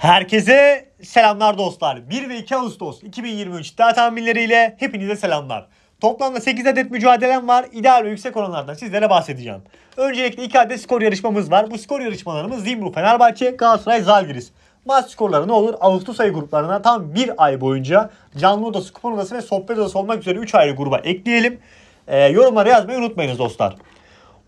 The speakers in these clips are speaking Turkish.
Herkese selamlar dostlar. 1 ve 2 Ağustos 2023 iddia tahminleriyle hepinize selamlar. Toplamda 8 adet mücadelem var. İdeal ve yüksek oranlardan sizlere bahsedeceğim. Öncelikle 2 adet skor yarışmamız var. Bu skor yarışmalarımız Zimbru Fenerbahçe, Galatasaray Zalgiris. Maç skorları ne olur? Ağustos ayı gruplarına tam 1 ay boyunca canlı odası, kupon odası ve sohbet odası olmak üzere 3 ayrı gruba ekleyelim. E, yorumlara yazmayı unutmayınız dostlar.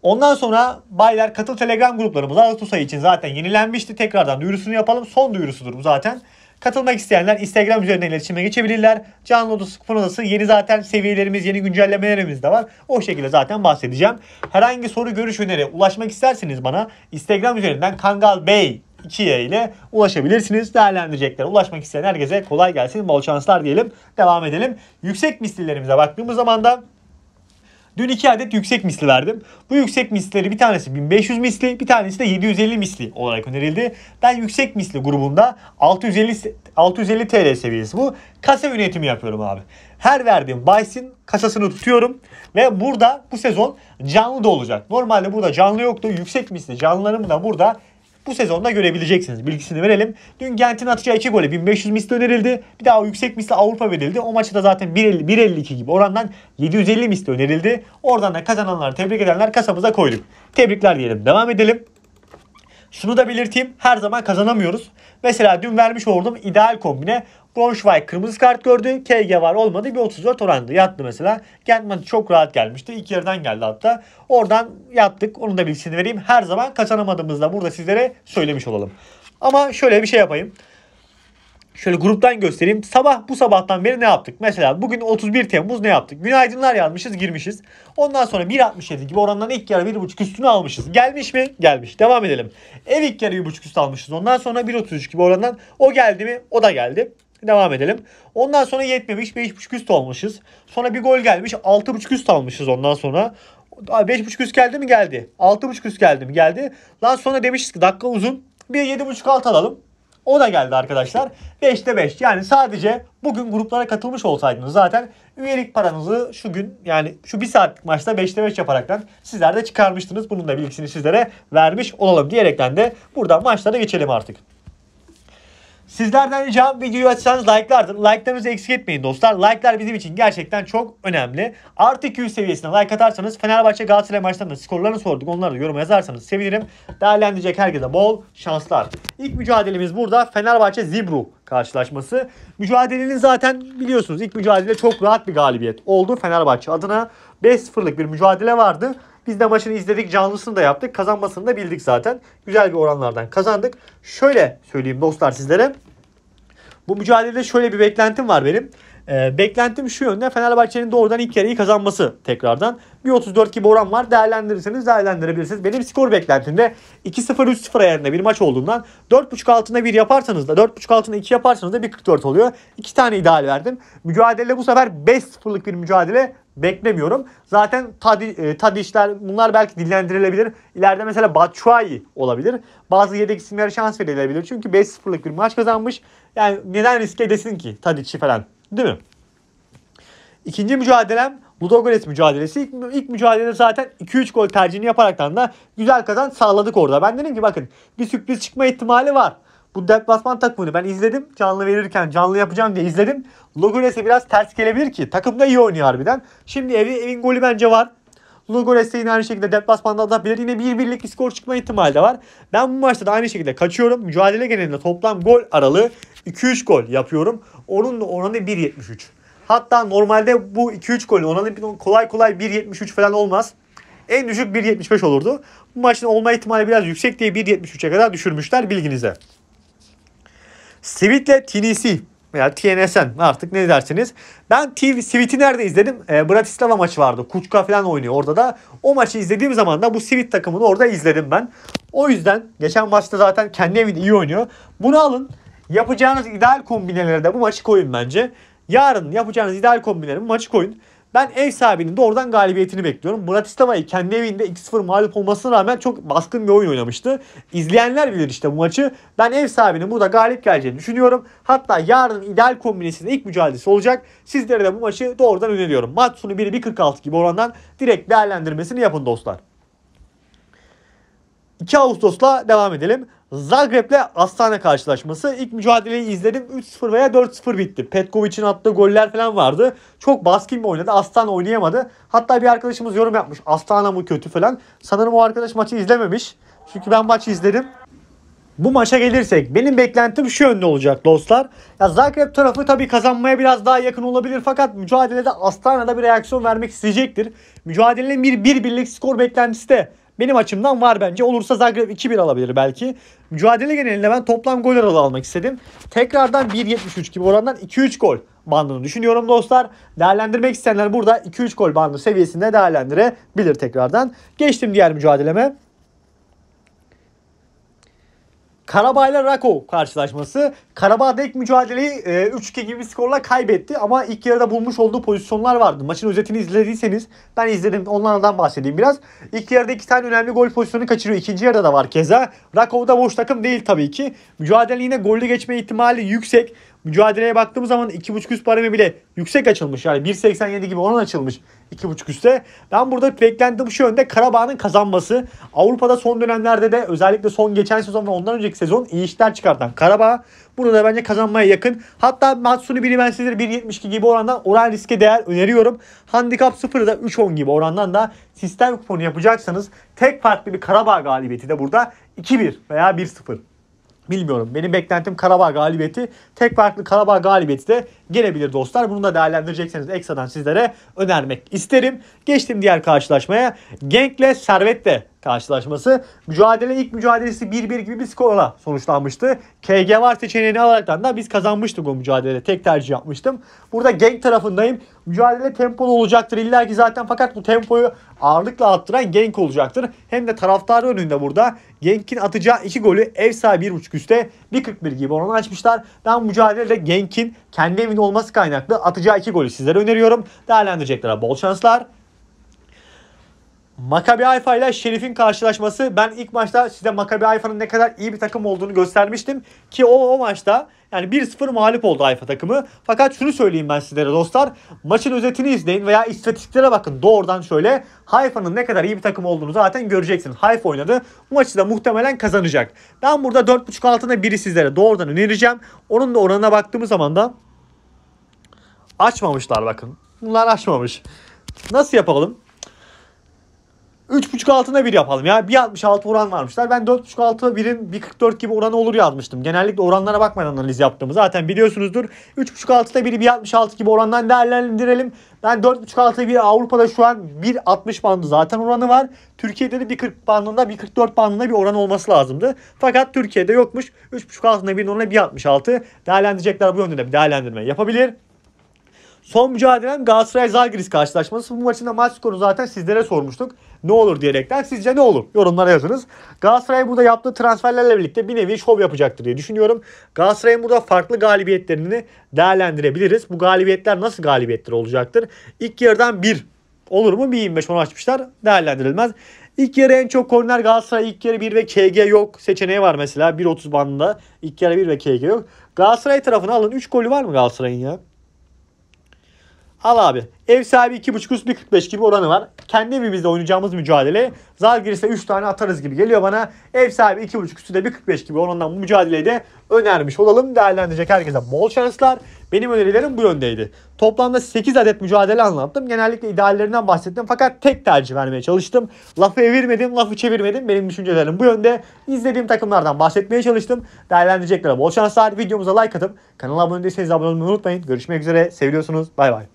Ondan sonra baylar katıl telegram gruplarımız Ağustos ayı için zaten yenilenmişti. Tekrardan duyurusunu yapalım. Son duyurusudur bu zaten. Katılmak isteyenler Instagram üzerinden iletişime geçebilirler. Canlı odası, fon odası yeni zaten seviyelerimiz, yeni güncellemelerimiz de var. O şekilde zaten bahsedeceğim. Herhangi soru, görüş, öneri ulaşmak isterseniz bana Instagram üzerinden Kangal Bey 2'ye ile ulaşabilirsiniz. Değerlendirecekler. Ulaşmak isteyen herkese kolay gelsin. Bol şanslar diyelim. Devam edelim. Yüksek misillerimize baktığımız zaman da Dün iki adet yüksek misli verdim. Bu yüksek misleri bir tanesi 1500 misli, bir tanesi de 750 misli olarak önerildi. Ben yüksek misli grubunda 650 650 TL seviyesi bu. Kasa yönetimi yapıyorum abi. Her verdiğim Baysin kasasını tutuyorum ve burada bu sezon canlı da olacak. Normalde burada canlı yoktu. Yüksek misli canlılarımı da burada bu sezonda görebileceksiniz. Bilgisini verelim. Dün Gent'in atacağı 2 gole 1500 misli önerildi. Bir daha yüksek misli Avrupa verildi. O maçta da zaten 1.52 gibi orandan 750 misli önerildi. Oradan da kazananlar, tebrik edenler kasamıza koyduk. Tebrikler diyelim. Devam edelim. Şunu da belirteyim. Her zaman kazanamıyoruz. Mesela dün vermiş olduğum ideal kombine Braunschweig kırmızı kart gördü. KG var olmadı. Bir 34 oranda yattı mesela. Gentman çok rahat gelmişti. İki yerden geldi hatta. Oradan yattık. Onun da bilgisini vereyim. Her zaman kazanamadığımızda burada sizlere söylemiş olalım. Ama şöyle bir şey yapayım. Şöyle gruptan göstereyim. Sabah bu sabahtan beri ne yaptık? Mesela bugün 31 Temmuz ne yaptık? Günaydınlar yazmışız girmişiz. Ondan sonra 1.67 gibi orandan ilk yarı 1.5 üstünü almışız. Gelmiş mi? Gelmiş. Devam edelim. Ev ilk yarı 1.5 üstü almışız. Ondan sonra 1.33 gibi orandan o geldi mi? O da geldi. Devam edelim. Ondan sonra yetmemiş. 5.5 üst almışız. Sonra bir gol gelmiş. 6.5 üst almışız ondan sonra. 5.5 üst geldi mi geldi. 6.5 üst geldi mi geldi. Lan sonra demişiz ki dakika uzun. Bir 7.5 alt alalım. O da geldi arkadaşlar. 5'te 5. Yani sadece bugün gruplara katılmış olsaydınız zaten üyelik paranızı şu gün yani şu bir saatlik maçta 5'te 5 yaparaktan sizler de çıkarmıştınız. Bunun da bilgisini sizlere vermiş olalım diyerekten de buradan maçlara geçelim artık. Sizlerden ricam videoyu açsanız like'lardır. Like'larınızı eksik etmeyin dostlar. Like'lar bizim için gerçekten çok önemli. Artı 200 seviyesine like atarsanız Fenerbahçe Galatasaray maçlarında skorlarını sorduk. Onları da yoruma yazarsanız sevinirim. Değerlendirecek herkese bol şanslar. İlk mücadelemiz burada Fenerbahçe Zibru karşılaşması. Mücadelenin zaten biliyorsunuz ilk mücadele çok rahat bir galibiyet oldu Fenerbahçe adına. 5-0'lık bir mücadele vardı. Biz de maçını izledik, canlısını da yaptık. Kazanmasını da bildik zaten. Güzel bir oranlardan kazandık. Şöyle söyleyeyim dostlar sizlere. Bu mücadelede şöyle bir beklentim var benim. E, beklentim şu yönde Fenerbahçe'nin doğrudan ilk yarıyı kazanması tekrardan. Bir 1.34 gibi oran var. Değerlendirirseniz değerlendirebilirsiniz. Benim skor beklentimde 2-0-3-0 ayarında bir maç olduğundan 4.5 altında 1 yaparsanız da 4.5 altında 2 yaparsanız da 1.44 oluyor. 2 tane ideal verdim. Mücadele bu sefer 5-0'lık bir mücadele beklemiyorum. Zaten tadi, e, Tadişler bunlar belki dinlendirilebilir. İleride mesela Batshuayi olabilir. Bazı yedek isimlere şans verilebilir. Çünkü 5-0'lık bir maç kazanmış. Yani neden riske edesin ki Tadiç'i falan Değil mi? İkinci mücadelem Ludogorets mücadelesi. İlk, ilk mücadelede zaten 2-3 gol tercihini yaparaktan da güzel kazan sağladık orada. Ben dedim ki bakın bir sürpriz çıkma ihtimali var. Bu deplasman takımını ben izledim. Canlı verirken canlı yapacağım diye izledim. Logorets'e biraz ters gelebilir ki. Takım da iyi oynuyor harbiden. Şimdi evi, evin golü bence var. Ludogorets'te yine aynı şekilde deplasmanda atabilir. Yine bir birlik bir skor çıkma ihtimali de var. Ben bu maçta da aynı şekilde kaçıyorum. Mücadele genelinde toplam gol aralığı 2-3 gol yapıyorum. Onun da oranı 1.73. Hatta normalde bu 2-3 golün oranı kolay kolay 1.73 falan olmaz. En düşük 1.75 olurdu. Bu maçın olma ihtimali biraz yüksek diye 1.73'e kadar düşürmüşler bilginize. Sivit'le tinisi veya TNSN artık ne derseniz. Ben TV Sivit'i nerede izledim? E, Bratislava maçı vardı. Kuçka falan oynuyor orada da. O maçı izlediğim zaman da bu Sivit takımını orada izledim ben. O yüzden geçen maçta zaten kendi evinde iyi oynuyor. Bunu alın. Yapacağınız ideal kombinelere de bu maçı koyun bence. Yarın yapacağınız ideal kombinelere bu maçı koyun. Ben ev sahibinin doğrudan galibiyetini bekliyorum. Bratislava'yı kendi evinde 2-0 mağlup olmasına rağmen çok baskın bir oyun oynamıştı. İzleyenler bilir işte bu maçı. Ben ev sahibinin burada galip geleceğini düşünüyorum. Hatta yarın ideal kombinesinin ilk mücadelesi olacak. Sizlere de bu maçı doğrudan öneriyorum. Maç sonu 1-1.46 gibi orandan direkt değerlendirmesini yapın dostlar. 2 Ağustos'la devam edelim. Zagreb'le Astana karşılaşması. İlk mücadeleyi izledim. 3-0 veya 4-0 bitti. Petkovic'in attığı goller falan vardı. Çok baskın bir oynadı. Astana oynayamadı. Hatta bir arkadaşımız yorum yapmış. Astana mı kötü falan. Sanırım o arkadaş maçı izlememiş. Çünkü ben maçı izledim. Bu maça gelirsek benim beklentim şu yönde olacak dostlar. Ya Zagreb tarafı tabii kazanmaya biraz daha yakın olabilir fakat mücadelede Astana'da bir reaksiyon vermek isteyecektir. Mücadelenin bir 1 birlik skor beklentisi de benim açımdan var bence. Olursa Zagreb 2-1 alabilir belki. Mücadele genelinde ben toplam gol aralığı almak istedim. Tekrardan 1.73 gibi orandan 2-3 gol bandını düşünüyorum dostlar. Değerlendirmek isteyenler burada 2-3 gol bandı seviyesinde değerlendirebilir tekrardan. Geçtim diğer mücadeleme. Karabağ ile Rako karşılaşması. Karabağ direkt mücadeleyi e, 3-2 gibi bir skorla kaybetti ama ilk yarıda bulmuş olduğu pozisyonlar vardı. Maçın özetini izlediyseniz ben izledim onlardan bahsedeyim biraz. İlk yarıda iki tane önemli gol pozisyonu kaçırıyor. İkinci yarıda da var keza. Rakov da boş takım değil tabii ki. Mücadele yine gollü geçme ihtimali yüksek. Mücadeleye baktığımız zaman 2.5 üst baremi bile yüksek açılmış. Yani 1.87 gibi onun açılmış 2.5 üstte. Ben burada beklentim şu yönde Karabağ'ın kazanması. Avrupa'da son dönemlerde de özellikle son geçen sezon ve ondan önceki sezon iyi işler çıkartan Karabağ burada da bence kazanmaya yakın. Hatta Matsuni biri ben sizlere 1.72 gibi orandan oran riske değer öneriyorum. Handikap 0'ı da 3.10 gibi orandan da sistem kuponu yapacaksanız tek farklı bir Karabağ galibiyeti de burada 2-1 veya 1-0 Bilmiyorum. Benim beklentim Karabağ galibiyeti. Tek farklı Karabağ galibiyeti de gelebilir dostlar. Bunu da değerlendirecekseniz ekstradan sizlere önermek isterim. Geçtim diğer karşılaşmaya. Genk'le Servet'le karşılaşması. Mücadele ilk mücadelesi 1-1 gibi bir skorla sonuçlanmıştı. KG var seçeneğini alaraktan da biz kazanmıştık o mücadelede. Tek tercih yapmıştım. Burada Genk tarafındayım. Mücadele tempolu olacaktır illa ki zaten fakat bu tempoyu ağırlıkla attıran Genk olacaktır. Hem de taraftar önünde burada. Genk'in atacağı iki golü ev sahibi 1.5 üstte 1.41 gibi oranı açmışlar. Ben mücadelede Genk'in kendi evinde olması kaynaklı atacağı iki golü sizlere öneriyorum. Değerlendirecekler bol şanslar. Makabi Haifa ile Şerif'in karşılaşması ben ilk maçta size Makabi Haifa'nın ne kadar iyi bir takım olduğunu göstermiştim ki o o maçta yani 1-0 mağlup oldu Haifa takımı. Fakat şunu söyleyeyim ben sizlere dostlar. Maçın özetini izleyin veya istatistiklere bakın doğrudan şöyle. Haifa'nın ne kadar iyi bir takım olduğunu zaten göreceksin. Haifa oynadı. Bu maçı da muhtemelen kazanacak. Ben burada 4.5 altında biri sizlere doğrudan önereceğim. Onun da oranına baktığımız zaman da açmamışlar bakın. Bunlar açmamış. Nasıl yapalım? 3.5 altına bir yapalım ya. 1.66 oran varmışlar. Ben 4.5 altı 1'in 1.44 gibi oranı olur yazmıştım. Genellikle oranlara bakmadan analiz yaptığımı zaten biliyorsunuzdur. 3.5 altıda 1'i 1.66 gibi orandan değerlendirelim. Ben 4.5 altıda 1 Avrupa'da şu an 1.60 bandı zaten oranı var. Türkiye'de de 1.40 bandında 1.44 bandında bir oran olması lazımdı. Fakat Türkiye'de yokmuş. 3.5 altında 1'in oranı 1.66. Değerlendirecekler bu yönde de bir değerlendirme yapabilir. Son mücadelem Galatasaray Zalgiris karşılaşması. Bu maçın da maç skoru zaten sizlere sormuştuk. Ne olur diyerekten. Sizce ne olur? Yorumlara yazınız. Galatasaray burada yaptığı transferlerle birlikte bir nevi şov yapacaktır diye düşünüyorum. Galatasaray'ın burada farklı galibiyetlerini değerlendirebiliriz. Bu galibiyetler nasıl galibiyetler olacaktır? İlk yarıdan bir olur mu? 1.25 onu açmışlar. Değerlendirilmez. İlk yarı en çok korner Galatasaray ilk yarı 1 ve KG yok seçeneği var mesela 1.30 bandında. ilk yarı 1 ve KG yok. Galatasaray tarafına alın. 3 golü var mı Galatasaray'ın ya? Al abi. Ev sahibi 2.5 üst 45 gibi oranı var. Kendi evimizde oynayacağımız mücadele. Zalgiris'e 3 tane atarız gibi geliyor bana. Ev sahibi 2.5 üstü de 45 gibi oranından bu mücadeleyi de önermiş olalım. Değerlendirecek herkese bol şanslar. Benim önerilerim bu yöndeydi. Toplamda 8 adet mücadele anlattım. Genellikle ideallerinden bahsettim fakat tek tercih vermeye çalıştım. Lafı evirmedim, lafı çevirmedim. Benim düşüncelerim bu yönde. İzlediğim takımlardan bahsetmeye çalıştım. Değerlendireceklere bol şanslar. Videomuza like atıp kanala abone değilseniz abone olmayı unutmayın. Görüşmek üzere. Seviyorsunuz. Bay bay.